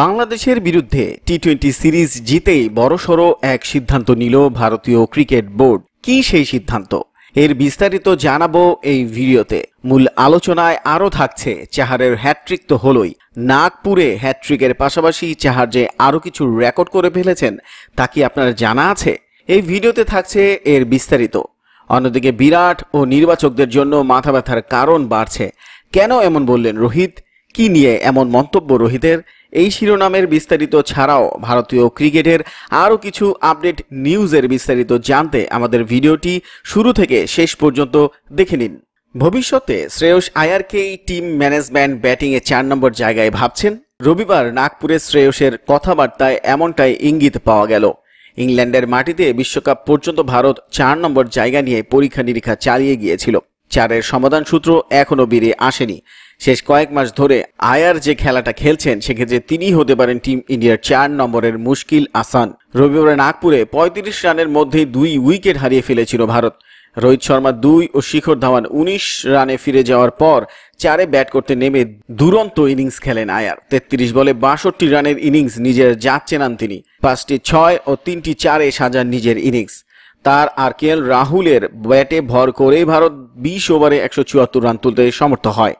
বাংলাদেশের বিরুদ্ধে T twenty series জিতেই বড়সড় এক সিদ্ধান্ত নিল ভারতীয় ক্রিকেট বোর্ড কি সেই সিদ্ধান্ত এর বিস্তারিত জানাবো এই ভিডিওতে মূল আলোচনায় আরও থাকছে চাহারের হ্যাট্রিক তো হলই নাগপুরে হ্যাট্রিকের পাশাপাশি চাহার যে আরও কিছু রেকর্ড করে ফেলেছেন তা কি আপনার জানা আছে এই ভিডিওতে থাকছে এর বিস্তারিত অন্যদিকে বিরাট ও নির্বাচকদের জন্য মাথা ব্যথার কারণ বাড়ছে কেন এমন বললেন রোহিত কি নিয়ে এমন মন্তব্য রোহিতের এই শিরোনামের বিস্তারিত ছাড়াও ভারতীয় ক্রিকেটের আরও কিছু আপডেট নিউজের বিস্তারিত জানতে আমাদের ভিডিওটি শুরু থেকে শেষ পর্যন্ত দেখে নিন ভবিষ্যতে শ্রেয়স আয়ারকেই টিম ম্যানেজমেন্ট ব্যাটিংয়ে চার নম্বর জায়গায় ভাবছেন রবিবার নাগপুরে শ্রেয়সের কথাবার্তায় এমনটাই ইঙ্গিত পাওয়া গেল ইংল্যান্ডের মাটিতে বিশ্বকাপ পর্যন্ত ভারত চার নম্বর জায়গা নিয়ে পরীক্ষা নিরীক্ষা চালিয়ে গিয়েছিল চারের সমাধান সূত্র এখনও বেরিয়ে আসেনি শেষ কয়েক মাস ধরে আয়ার যে খেলাটা খেলছেন সেক্ষেত্রে তিনি হতে পারেন টিম ইন্ডিয়ার চার নম্বরের মুশকিল আসান রবিবারে নাগপুরে ৩৫ রানের মধ্যে দুই উইকেট হারিয়ে ফেলেছিল ভারত রোহিত শর্মা দুই ও শিখর ধাওয়ান ১৯ রানে ফিরে যাওয়ার পর চারে ব্যাট করতে নেমে দুরন্ত ইনিংস খেলেন আয়ার ৩৩ বলে বাষট্টি রানের ইনিংস নিজের যাচ্ছে নান তিনি পাঁচটি ছয় ও তিনটি চারে সাজান নিজের ইনিংস তার আর কে রাহুলের ব্যাটে ভর করে ভারত বিশ ওভারে একশো চুয়াত্তর রান তুলতে সমর্থ হয়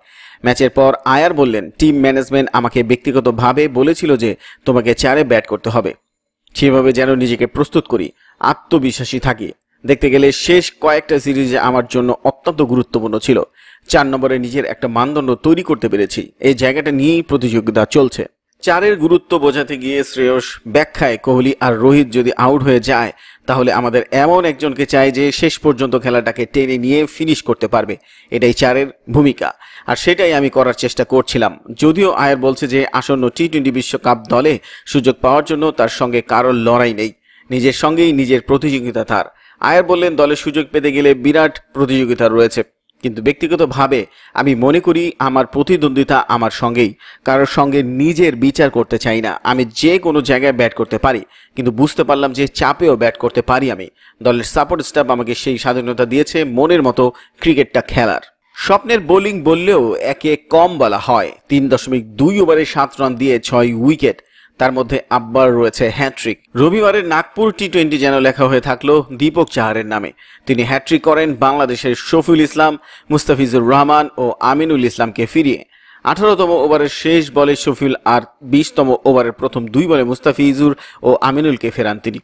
ম্যাচের পর আয়ার বললেন টিম ম্যানেজমেন্ট আমাকে ব্যক্তিগতভাবে বলেছিল যে তোমাকে চারে ব্যাট করতে হবে সেভাবে যেন নিজেকে প্রস্তুত করি আত্মবিশ্বাসী থাকি দেখতে গেলে শেষ কয়েকটা সিরিজে আমার জন্য অত্যন্ত গুরুত্বপূর্ণ ছিল চার নম্বরে নিজের একটা মানদণ্ড তৈরি করতে পেরেছি এই জায়গাটা নিয়েই প্রতিযোগিতা চলছে চারের গুরুত্ব বোঝাতে গিয়ে শ্রেয়স ব্যাখ্যায় কোহলি আর রোহিত যদি আউট হয়ে যায় তাহলে আমাদের এমন একজনকে চাই যে শেষ পর্যন্ত খেলাটাকে টেনে নিয়ে ফিনিশ করতে পারবে এটাই চারের ভূমিকা আর সেটাই আমি করার চেষ্টা করছিলাম যদিও আয়ের বলছে যে আসন্ন টি টোয়েন্টি বিশ্বকাপ দলে সুযোগ পাওয়ার জন্য তার সঙ্গে কারোর লড়াই নেই নিজের সঙ্গেই নিজের প্রতিযোগিতা তার আয়ের বললেন দলে সুযোগ পেতে গেলে বিরাট প্রতিযোগিতা রয়েছে কিন্তু ব্যক্তিগতভাবে আমি মনে করি আমার প্রতিদ্বন্দ্বিতা আমার সঙ্গেই কারোর সঙ্গে নিজের বিচার করতে চাই না আমি যে কোনো জায়গায় ব্যাট করতে পারি কিন্তু বুঝতে পারলাম যে চাপেও ব্যাট করতে পারি আমি দলের সাপোর্ট স্টাফ আমাকে সেই স্বাধীনতা দিয়েছে মনের মতো ক্রিকেটটা খেলার স্বপ্নের বোলিং বললেও একে কম বলা হয় তিন দশমিক দুই ওভারে সাত রান দিয়ে ছয় উইকেট তার মধ্যে আব্বার রয়েছে হ্যাট্রিক রবিবারের নাগপুর টি টোয়েন্টি যেন লেখা হয়ে থাকলো দীপক চাহারের নামে তিনি হ্যাট্রিক করেন বাংলাদেশের শফিউল ইসলাম মুস্তাফিজুর রহমান ও আমিনুল ইসলামকে ফিরিয়ে আঠারোতম ওভারের শেষ বলে শফিউল আর বিশতম ওভারের প্রথম দুই বলে মুস্তাফিজুর ও আমিনুলকে ফেরান তিনি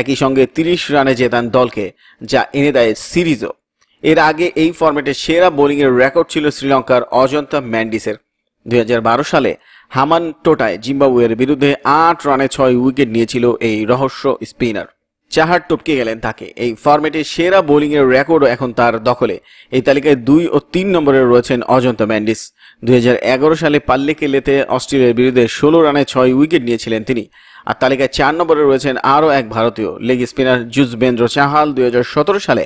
একই সঙ্গে তিরিশ রানে জেতান দলকে যা এনে দেয় সিরিজও এর আগে এই ফর্মেটে সেরা বোলিংয়ের রেকর্ড ছিল শ্রীলঙ্কার অজন্তা ম্যান্ডিসের দুই সালে হামান টোটায় জিম্বাবুয়ের বিরুদ্ধে আট রানে ছয় উইকেট নিয়েছিল এই রহস্য স্পিনার চাহার টপকে গেলেন তাকে এই ফর্মেটে সেরা বোলিংয়ের রেকর্ডও এখন তার দখলে এই তালিকায় দুই ও তিন নম্বরে রয়েছেন অজন্ত ম্যান্ডিস দুই সালে পাল্লে কেলেতে অস্ট্রেলিয়ার বিরুদ্ধে ষোলো রানে ছয় উইকেট নিয়েছিলেন তিনি আর তালিকায় চার নম্বরে রয়েছেন আরও এক ভারতীয় লেগ স্পিনার জুজবেন্দ্র চাহাল দুই সালে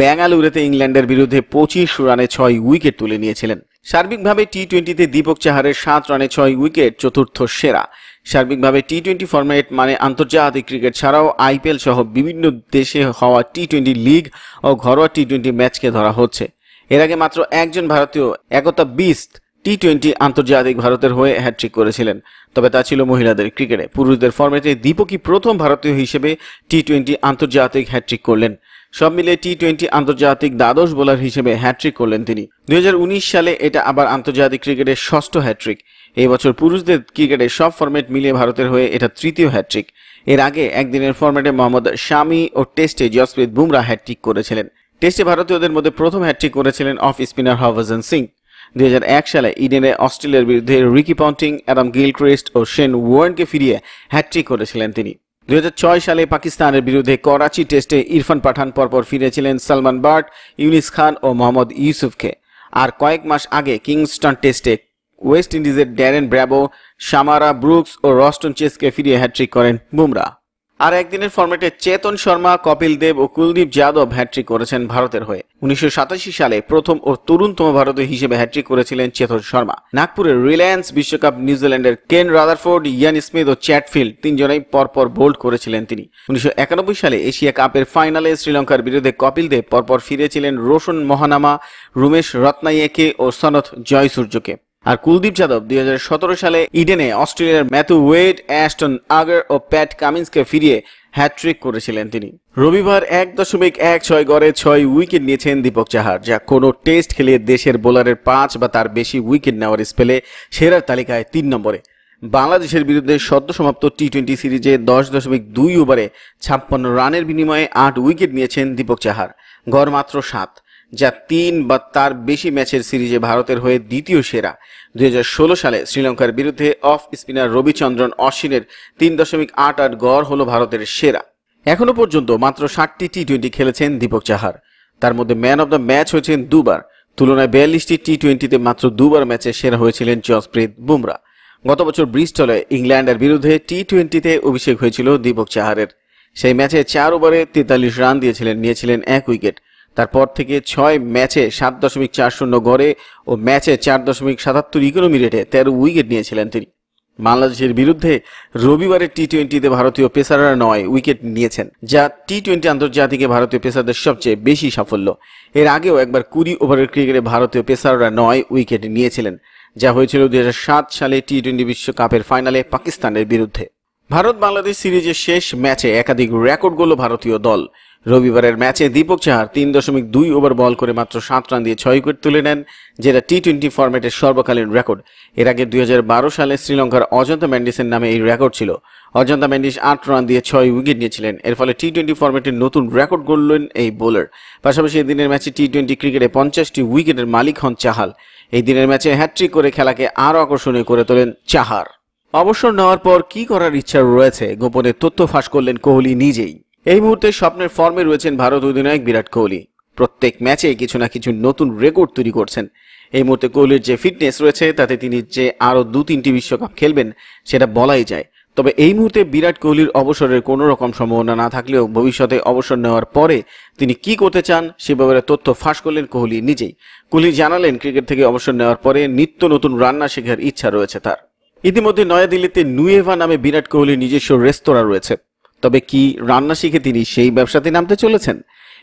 ব্যাঙ্গালুরেতে ইংল্যান্ডের বিরুদ্ধে পঁচিশ রানে ছয় উইকেট তুলে নিয়েছিলেন সার্বিকভাবে টি টোয়েন্টিতে দীপক চাহারের সাত রানে ছয় উইকেট চতুর্থ সেরা সার্বিকভাবে টি টোয়েন্টি ফর্ম্যাট মানে আন্তর্জাতিক ক্রিকেট ছাড়াও আইপিএল সহ বিভিন্ন দেশে হওয়া টি টোয়েন্টি লিগ ও ঘরোয়া টি টোয়েন্টি ম্যাচকে ধরা হচ্ছে এর আগে মাত্র একজন ভারতীয় একতা বিস্ট টি টোয়েন্টি আন্তর্জাতিক ভারতের হয়ে হ্যাট্রিক করেছিলেন তবে তা ছিল মহিলাদের ক্রিকেটে পুরুষদের ফর্মেটে দীপকই প্রথম ভারতীয় হিসেবে টি টোয়েন্টি আন্তর্জাতিক হ্যাট্রিক করলেন সব মিলে টি টোয়েন্টি আন্তর্জাতিক দ্বাদশ বোলার হিসেবে হ্যাট্রিক করলেন তিনি দুই সালে এটা আবার আন্তর্জাতিক ক্রিকেটের ষষ্ঠ হ্যাট্রিক এই বছর পুরুষদের ক্রিকেটে সব ফর্মেট মিলিয়ে ভারতের হয়ে এটা তৃতীয় হ্যাট্রিক এর আগে একদিনের ফর্মেটে মোহাম্মদ শামি ও টেস্টে জসপ্রীত বুমরা হ্যাট্রিক করেছিলেন টেস্টে ভারতীয়দের মধ্যে প্রথম হ্যাট্রিক করেছিলেন অফ স্পিনার হরভজন সিং 2001 সালে ইডেনে অস্ট্রেলিয়ার বিরুদ্ধে রিকি পন্টিং অ্যাডাম গিলক্রিস্ট ও শেন ওয়ার্নকে ফিরিয়ে হ্যাট্রিক করেছিলেন তিনি দুই সালে পাকিস্তানের বিরুদ্ধে করাচি টেস্টে ইরফান পাঠান পরপর ফিরেছিলেন সালমান বার্ট ইউনিস খান ও মোহাম্মদ ইউসুফকে আর কয়েক মাস আগে কিংস্টন টেস্টে ওয়েস্ট ইন্ডিজের ড্যারেন ব্র্যাবো সামারা ব্রুকস ও রস্টন চেসকে ফিরিয়ে হ্যাট্রিক করেন বুমরা আর একদিনের ফর্মেটে চেতন শর্মা কপিল দেব ও কুলদীপ যাদব হ্যাট্রিক করেছেন ভারতের হয়ে উনিশশো সালে প্রথম ও তরুণতম ভারতীয় হিসেবে হ্যাট্রিক করেছিলেন চেতন শর্মা নাগপুরের রিলায়েন্স বিশ্বকাপ নিউজিল্যান্ডের কেন রাদারফোর্ড ইয়ান স্মিথ ও চ্যাটফিল্ড তিনজনেই পরপর বোল্ড করেছিলেন তিনি উনিশশো সালে এশিয়া কাপের ফাইনালে শ্রীলঙ্কার বিরুদ্ধে কপিল দেব পরপর ফিরেছিলেন রোশন মহানামা রুমেশ রত্নাইয়েকে ও সনথ জয়সূর্যকে আর কুলদীপ যাদব দুই সালে ইডেনে অস্ট্রেলিয়ার ম্যাথু ওয়েড অ্যাস্টন আগার ও প্যাট কামিন্সকে ফিরিয়ে হ্যাট্রিক করেছিলেন তিনি রবিবার এক দশমিক এক ছয় গড়ে ছয় উইকেট নিয়েছেন দীপক চাহার যা কোনো টেস্ট খেলে দেশের বোলারের পাঁচ বা তার বেশি উইকেট নেওয়ার স্পেলে সেরার তালিকায় তিন নম্বরে বাংলাদেশের বিরুদ্ধে সদ্য সমাপ্ত টি টোয়েন্টি সিরিজে দশ দশমিক দুই ওভারে ছাপ্পান্ন রানের বিনিময়ে আট উইকেট নিয়েছেন দীপক চাহার গড় মাত্র সাত যা তিন বা তার বেশি ম্যাচের সিরিজে ভারতের হয়ে দ্বিতীয় সেরা দুই সালে শ্রীলঙ্কার বিরুদ্ধে অফ স্পিনার রবিচন্দ্রন অশ্বিনের তিন দশমিক আট আট গড় হল ভারতের সেরা এখনও পর্যন্ত মাত্র ষাটটি টি টোয়েন্টি খেলেছেন দীপক চাহার তার মধ্যে ম্যান অব দ্য ম্যাচ হয়েছেন দুবার তুলনায় বিয়াল্লিশটি টি টোয়েন্টিতে মাত্র দুবার ম্যাচে সেরা হয়েছিলেন জসপ্রীত বুমরা গত বছর ব্রিস্টলে ইংল্যান্ডের বিরুদ্ধে টি টোয়েন্টিতে অভিষেক হয়েছিল দীপক চাহারের সেই ম্যাচে চার ওভারে তেতাল্লিশ রান দিয়েছিলেন নিয়েছিলেন এক উইকেট তারপর থেকে ছয় ম্যাচে সাত দশমিক চার শূন্য গড়ে ও ম্যাচে চার দশমিক সাতাত্তর ইকোনমি রেটে তেরো উইকেট নিয়েছিলেন তিনি বাংলাদেশের বিরুদ্ধে রবিবারের টি টোয়েন্টিতে ভারতীয় পেসাররা নয় উইকেট নিয়েছেন যা টি টোয়েন্টি আন্তর্জাতিকে ভারতীয় পেসারদের সবচেয়ে বেশি সাফল্য এর আগেও একবার কুড়ি ওভারের ক্রিকেটে ভারতীয় পেসাররা নয় উইকেট নিয়েছিলেন যা হয়েছিল দু সালে টি টোয়েন্টি বিশ্বকাপের ফাইনালে পাকিস্তানের বিরুদ্ধে ভারত বাংলাদেশ সিরিজের শেষ ম্যাচে একাধিক রেকর্ড গোল ভারতীয় দল রবিবারের ম্যাচে দীপক চাহার তিন দশমিক দুই ওভার বল করে মাত্র সাত রান দিয়ে ছয় উইকেট তুলে নেন যেটা টি টোয়েন্টি ফরম্যাটের সর্বকালীন রেকর্ড এর আগে দুই সালে শ্রীলঙ্কার অজন্তা ম্যান্ডিসের নামে এই রেকর্ড ছিল অজন্তা ম্যান্ডিস আট রান দিয়ে ছয় উইকেট নিয়েছিলেন এর ফলে টি টোয়েন্টি ফরম্যাটের নতুন রেকর্ড গড়লেন এই বোলার পাশাপাশি এই দিনের ম্যাচে টি টোয়েন্টি ক্রিকেটে পঞ্চাশটি উইকেটের মালিক হন চাহাল এই দিনের ম্যাচে হ্যাট্রিক করে খেলাকে আরও আকর্ষণীয় করে তোলেন চাহার অবসর নেওয়ার পর কি করার ইচ্ছা রয়েছে গোপনে তথ্য ফাঁস করলেন কোহলি নিজেই এই মুহূর্তে স্বপ্নের ফর্মে রয়েছেন ভারত অধিনায়ক বিরাট কোহলি প্রত্যেক ম্যাচে কিছু না কিছু নতুন রেকর্ড তৈরি করছেন এই মুহূর্তে কোহলির যে ফিটনেস রয়েছে তাতে তিনি যে আরও দু তিনটি বিশ্বকাপ খেলবেন সেটা বলাই যায় তবে এই মুহূর্তে বিরাট কোহলির অবসরের কোনো রকম সম্ভাবনা না থাকলেও ভবিষ্যতে অবসর নেওয়ার পরে তিনি কি করতে চান সে ব্যাপারে তথ্য ফাঁস করলেন কোহলি নিজেই কোহলি জানালেন ক্রিকেট থেকে অবসর নেওয়ার পরে নিত্য নতুন রান্না শেখার ইচ্ছা রয়েছে তার ইতিমধ্যে নয়াদিল্লিতে নুয়েভা নামে বিরাট কোহলির নিজস্ব রেস্তোরাঁ রয়েছে তবে কি রান্না শিখে তিনি সেই ব্যবসাতে নামতে চলেছেন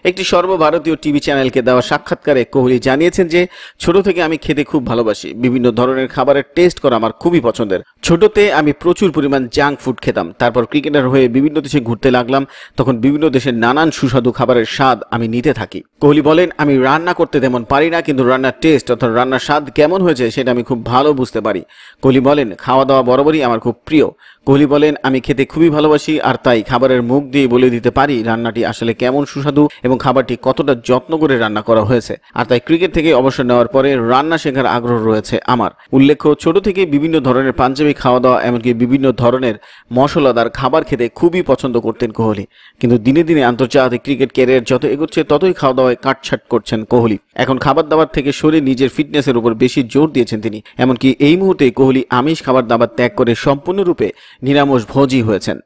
একটি সর্বভারতীয় টিভি চ্যানেলকে দেওয়া সাক্ষাৎকারে কোহলি জানিয়েছেন যে ছোট থেকে আমি খেতে খুব ভালোবাসি বিভিন্ন ধরনের খাবারের টেস্ট করা আমার খুবই পছন্দের ছোটতে আমি প্রচুর পরিমাণ জাঙ্ক ফুড খেতাম তারপর ক্রিকেটার হয়ে বিভিন্ন দেশে ঘুরতে লাগলাম তখন বিভিন্ন দেশের নানান সুস্বাদু খাবারের স্বাদ আমি নিতে থাকি কোহলি বলেন আমি রান্না করতে তেমন পারি না কিন্তু রান্নার টেস্ট অর্থাৎ রান্নার স্বাদ কেমন হয়েছে সেটা আমি খুব ভালো বুঝতে পারি কোহলি বলেন খাওয়া দাওয়া বরাবরই আমার খুব প্রিয় কোহলি বলেন আমি খেতে খুবই ভালোবাসি আর তাই খাবারের মুখ দিয়ে বলে দিতে পারি রান্নাটি আসলে কেমন সুস্বাদু এবং খাবারটি কতটা যত্ন করে রান্না করা হয়েছে আর তাই ক্রিকেট থেকে অবসর নেওয়ার পরে রান্না শেখার আগ্রহ রয়েছে আমার উল্লেখ্য ছোট থেকে বিভিন্ন ধরনের পাঞ্জাবি খাওয়া দাওয়া এমনকি বিভিন্ন ধরনের মশলাদার খাবার খেতে খুবই পছন্দ করতেন কোহলি কিন্তু দিনে দিনে আন্তর্জাতিক ক্রিকেট ক্যারিয়ার যত এগোচ্ছে ততই খাওয়া দাওয়ায় কাটছাট করছেন কোহলি এখন খাবার দাবার থেকে সরে নিজের ফিটনেসের উপর বেশি জোর দিয়েছেন তিনি এমনকি এই মুহূর্তে কোহলি আমিষ খাবার দাবার ত্যাগ করে সম্পূর্ণরূপে নিরামষ ভোজি হয়েছেন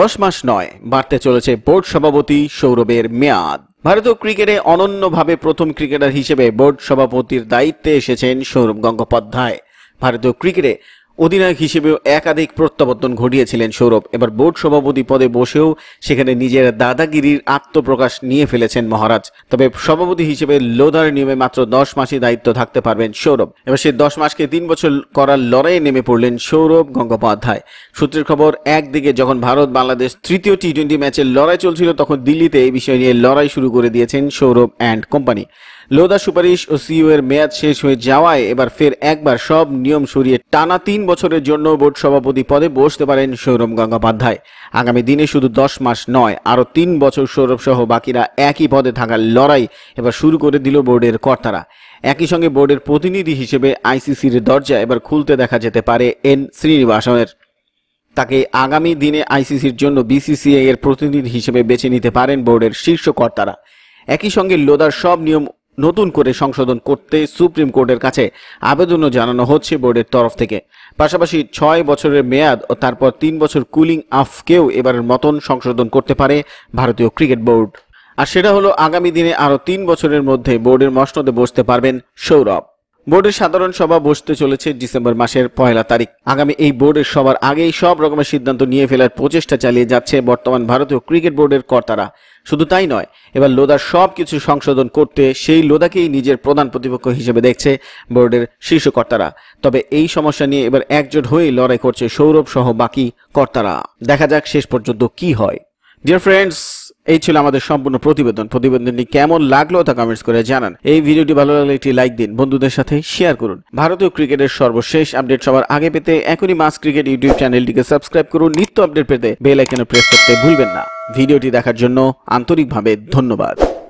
দশ মাস নয় বাড়তে চলেছে বোর্ড সভাপতি সৌরভের মেয়াদ ভারতীয় ক্রিকেটে অনন্যভাবে প্রথম ক্রিকেটার হিসেবে বোর্ড সভাপতির দায়িত্বে এসেছেন সৌরভ গঙ্গোপাধ্যায় ভারতীয় ক্রিকেটে অধিনায়ক হিসেবেও একাধিক প্রত্যাবর্তন ঘটিয়েছিলেন সৌরভ এবার বোর্ড সভাপতি পদে বসেও সেখানে নিজের দাদাগিরির আত্মপ্রকাশ নিয়ে ফেলেছেন মহারাজ তবে সভাপতি হিসেবে লোধার নিয়মে মাত্র দশ মাসই দায়িত্ব থাকতে পারবেন সৌরভ এবার সেই দশ মাসকে তিন বছর করার লড়াইয়ে নেমে পড়লেন সৌরভ গঙ্গোপাধ্যায় সূত্রের খবর একদিকে যখন ভারত বাংলাদেশ তৃতীয় টি টোয়েন্টি ম্যাচের লড়াই চলছিল তখন দিল্লিতে এই বিষয় নিয়ে লড়াই শুরু করে দিয়েছেন সৌরভ অ্যান্ড কোম্পানি লোদা সুপারিশ ও সিইউ এর মেয়াদ শেষ হয়ে যাওয়ায় এবার ফের একবার সব নিয়ম সরিয়ে টানা তিন বছরের জন্য বোর্ড সভাপতি পদে বসতে পারেন সৌরভ গঙ্গোপাধ্যায় আগামী দিনে শুধু দশ মাস নয় আরও তিন বছর সৌরভ সহ বাকিরা একই পদে থাকার লড়াই এবার শুরু করে দিল বোর্ডের কর্তারা একই সঙ্গে বোর্ডের প্রতিনিধি হিসেবে আইসিসির দরজা এবার খুলতে দেখা যেতে পারে এন শ্রীনিবাসনের তাকে আগামী দিনে আইসিসির জন্য বিসিসিআই এর প্রতিনিধি হিসেবে বেছে নিতে পারেন বোর্ডের শীর্ষ কর্তারা একই সঙ্গে লোদার সব নিয়ম নতুন করে সংশোধন করতে সুপ্রিম কোর্টের কাছে আবেদনও জানানো হচ্ছে বোর্ডের তরফ থেকে পাশাপাশি ছয় বছরের মেয়াদ ও তারপর তিন বছর কুলিং আফকেও এবারের মতন সংশোধন করতে পারে ভারতীয় ক্রিকেট বোর্ড আর সেটা হলো আগামী দিনে আরও তিন বছরের মধ্যে বোর্ডের মসনদে বসতে পারবেন সৌরভ বোর্ডের সাধারণ সভা বসতে চলেছে ডিসেম্বর মাসের পয়লা তারিখ আগামী এই বোর্ডের সবার আগেই সব রকমের সিদ্ধান্ত নিয়ে ফেলার প্রচেষ্টা চালিয়ে যাচ্ছে বর্তমান ভারতীয় ক্রিকেট বোর্ডের কর্তারা শুধু তাই নয় এবার লোদার সব কিছু সংশোধন করতে সেই লোদাকেই নিজের প্রধান প্রতিপক্ষ হিসেবে দেখছে বোর্ডের শীর্ষ কর্তারা তবে এই সমস্যা নিয়ে এবার একজোট হয়ে লড়াই করছে সৌরভ সহ বাকি কর্তারা দেখা যাক শেষ পর্যন্ত কি হয় ডিয়ার ফ্রেন্ডস এই ছিল আমাদের সম্পূর্ণ প্রতিবেদন প্রতিবেদনটি কেমন লাগলো তা কমেন্টস করে জানান এই ভিডিওটি ভালো লাগলে একটি লাইক দিন বন্ধুদের সাথে শেয়ার করুন ভারতীয় ক্রিকেটের সর্বশেষ আপডেট সবার আগে পেতে এখনই মাস ক্রিকেট ইউটিউব চ্যানেলটিকে সাবস্ক্রাইব করুন নিত্য আপডেট পেতে বেল আইকনে প্রেস করতে ভুলবেন না ভিডিওটি দেখার জন্য আন্তরিকভাবে ধন্যবাদ